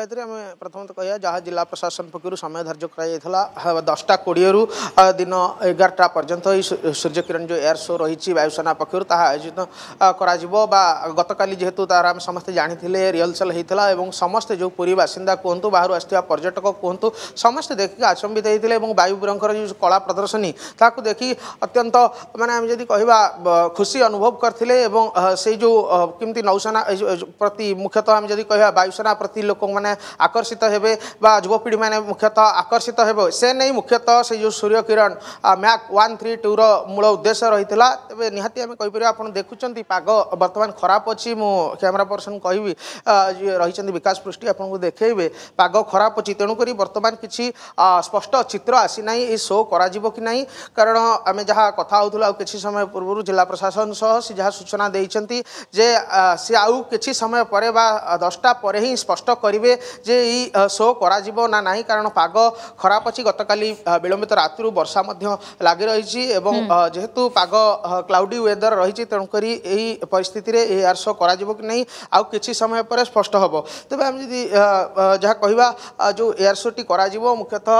आम प्रथम कह जहाँ जिला प्रशासन पक्ष समय धार्ज कर दसटा कोड़े रु दिन एगारटा पर्यटन सूर्यकिरण जो एयर शो रही वायुसेना पक्ष आयोजित कर गत जेहेतु तार समस्त समस्ते जाणी रिहर्सल होता और समस्ते जो पूरी बासीदा कहतु बाहर आ पर्यटक कहतु समस्त देखिए आचंबित होते वायुपुर जो कला प्रदर्शनी देखी अत्यंत मानने जी कह खुशी अनुभव करते जो किमती नौसेना प्रति मुख्यतः आम जब कह वायुसेना प्रति लोक मैंने आकर्षित हे युवपीढ़ी मैंने मुख्यतः आकर्षित हे से नहीं मुख्यतः से जो सूर्य किरण मैक वन थ्री टूर मूल उद्देश्य रही तेज निहाती आम कहीपर आप देखुं पाग बर्तमान खराब अच्छी मु कैमेरा पर्सन कह रही विकास पृष्टि आपको देखेबे पाग खराब अच्छी तेणुक बर्तमान किसी स्पष्ट चित्र आसी ना ये शो कर कि ना कारण आम जहाँ कथा हो कि समय पूर्व जिला प्रशासन सह सी जहाँ सूचना देखते जे सी आउ किसी समय पर दसटा पर ही स्पष्ट करेंगे যে এই ଶୋ କରାଯିବ ନା ନାହିଁ କାରଣ ପାଗ ଖରାପ ଅଛି ଗତକାଲି ବିଳମ୍ବିତ ରାତିରୁ ବର୍ଷା ମଧ୍ୟ ଲାଗି ରହିଛି ଏବଂ ଯେହେତୁ ପାଗ କ୍ଲାଉଡ଼ି ୱେଦର୍ ରହିଛି ତେଣୁକରି ଏହି ପରିସ୍ଥିତିରେ ଏହି ଏୟାର ଶୋ କରାଯିବ କି ନାହିଁ ଆଉ କିଛି ସମୟ ପରେ ସ୍ପଷ୍ଟ ହେବ ତେବେ ଆମେ ଯଦି ଯାହା କହିବା ଯେଉଁ ଏୟାର ଶୋଟି କରାଯିବ ମୁଖ୍ୟତଃ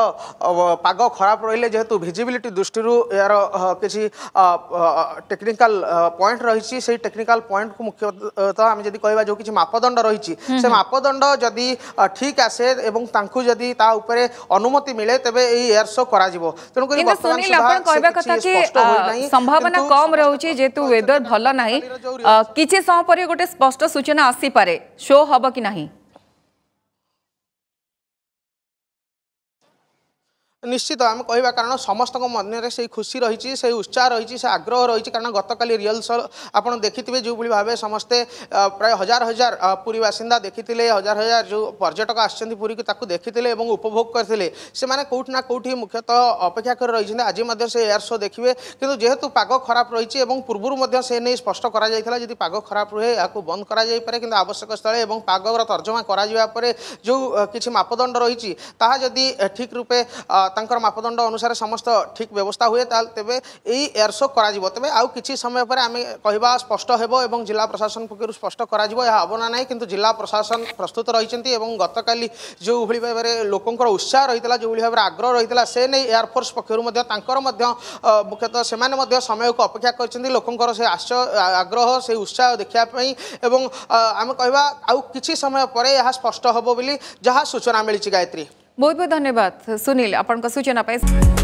ପାଗ ଖରାପ ରହିଲେ ଯେହେତୁ ଭିଜିବିଲିଟି ଦୃଷ୍ଟିରୁ ଏହାର କିଛି ଟେକ୍ନିକାଲ ପଏଣ୍ଟ ରହିଛି ସେଇ ଟେକ୍ନିକାଲ ପଏଣ୍ଟକୁ ମୁଖ୍ୟତଃ ଆମେ ଯଦି କହିବା ଯେଉଁ କିଛି ମାପଦଣ୍ଡ ରହିଛି ସେ ମାପଦଣ୍ଡ ଯଦି আ ঠিক আছে এবং তাঙ্কু যদি তা উপরে অনুমতি মিলে তেবে এই এয়ার শো করা দিব তেনকে বক্তা সম্ভাবনা কম রহুচি যেতু ওয়েদার ভালো নাই কিছে সহপরে গটে স্পষ্ট সূচনা আসি পারে শো হবে কি নাই ନିଶ୍ଚିତ ଆମେ କହିବା କାରଣ ସମସ୍ତଙ୍କ ମନରେ ସେଇ ଖୁସି ରହିଛି ସେଇ ଉତ୍ସାହ ରହିଛି ସେ ଆଗ୍ରହ ରହିଛି କାରଣ ଗତକାଲି ରିହର୍ସଲ ଆପଣ ଦେଖିଥିବେ ଯେଉଁଭଳି ଭାବେ ସମସ୍ତେ ପ୍ରାୟ ହଜାର ହଜାର ପୁରୀ ବାସିନ୍ଦା ଦେଖିଥିଲେ ହଜାର ହଜାର ଯେଉଁ ପର୍ଯ୍ୟଟକ ଆସିଛନ୍ତି ପୁରୀକୁ ତାକୁ ଦେଖିଥିଲେ ଏବଂ ଉପଭୋଗ କରିଥିଲେ ସେମାନେ କେଉଁଠି ନା କେଉଁଠି ମୁଖ୍ୟତଃ ଅପେକ୍ଷା କରି ରହିଛନ୍ତି ଆଜି ମଧ୍ୟ ସେ ଏୟାର ଶୋ ଦେଖିବେ କିନ୍ତୁ ଯେହେତୁ ପାଗ ଖରାପ ରହିଛି ଏବଂ ପୂର୍ବରୁ ମଧ୍ୟ ସେ ନେଇ ସ୍ପଷ୍ଟ କରାଯାଇଥିଲା ଯଦି ପାଗ ଖରାପ ରୁହେ ଏହାକୁ ବନ୍ଦ କରାଯାଇପାରେ କିନ୍ତୁ ଆବଶ୍ୟକ ସ୍ଥଳେ ଏବଂ ପାଗର ତର୍ଜମା କରାଯିବା ପରେ ଯେଉଁ କିଛି ମାପଦଣ୍ଡ ରହିଛି ତାହା ଯଦି ଠିକ୍ ରୂପେ ତାଙ୍କର ମାପଦଣ୍ଡ ଅନୁସାରେ ସମସ୍ତ ଠିକ୍ ବ୍ୟବସ୍ଥା ହୁଏ ତାହେଲେ ତେବେ ଏଇ ଏୟାର ସୋ କରାଯିବ ତେବେ ଆଉ କିଛି ସମୟ ପରେ ଆମେ କହିବା ସ୍ପଷ୍ଟ ହେବ ଏବଂ ଜିଲ୍ଲା ପ୍ରଶାସନ ପକ୍ଷରୁ ସ୍ପଷ୍ଟ କରାଯିବ ଏହା ହେବ ନା ନାହିଁ କିନ୍ତୁ ଜିଲ୍ଲା ପ୍ରଶାସନ ପ୍ରସ୍ତୁତ ରହିଛନ୍ତି ଏବଂ ଗତକାଲି ଯେଉଁଭଳି ଭାବରେ ଲୋକଙ୍କର ଉତ୍ସାହ ରହିଥିଲା ଯେଉଁଭଳି ଭାବରେ ଆଗ୍ରହ ରହିଥିଲା ସେ ନେଇ ଏୟାରଫୋର୍ସ ପକ୍ଷରୁ ମଧ୍ୟ ତାଙ୍କର ମଧ୍ୟ ମୁଖ୍ୟତଃ ସେମାନେ ମଧ୍ୟ ସମୟକୁ ଅପେକ୍ଷା କରିଛନ୍ତି ଲୋକଙ୍କର ସେ ଆଶ୍ଚର୍ ଆଗ୍ରହ ସେ ଉତ୍ସାହ ଦେଖିବା ପାଇଁ ଏବଂ ଆମେ କହିବା ଆଉ କିଛି ସମୟ ପରେ ଏହା ସ୍ପଷ୍ଟ ହେବ ବୋଲି ଯାହା ସୂଚନା ମିଳିଛି ଗାୟତ୍ରୀ बहुत बहुत धन्यवाद सुनील आपण सूचना